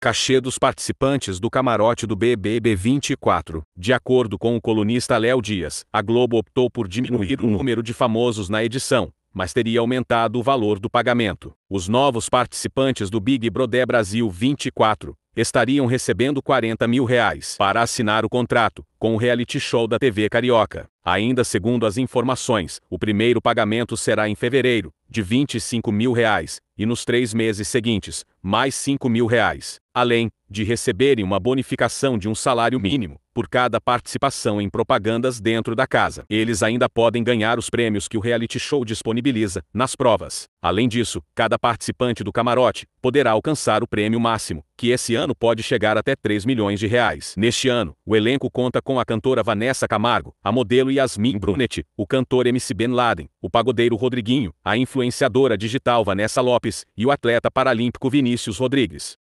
Cachê dos participantes do camarote do BBB 24. De acordo com o colunista Léo Dias, a Globo optou por diminuir o número de famosos na edição, mas teria aumentado o valor do pagamento. Os novos participantes do Big Brother Brasil 24 estariam recebendo 40 mil reais para assinar o contrato com o reality show da TV Carioca. Ainda segundo as informações, o primeiro pagamento será em fevereiro, de 25 mil reais, e nos três meses seguintes, mais cinco mil reais, além de receberem uma bonificação de um salário mínimo por cada participação em propagandas dentro da casa. Eles ainda podem ganhar os prêmios que o reality show disponibiliza nas provas. Além disso, cada participante do camarote poderá alcançar o prêmio máximo, que esse ano pode chegar até 3 milhões de reais. Neste ano, o elenco conta com a cantora Vanessa Camargo, a modelo Yasmin Brunetti, o cantor MC Ben Laden, o pagodeiro Rodriguinho, a influenciadora digital Vanessa Lopes Lopes e o atleta paralímpico Vinícius Rodrigues.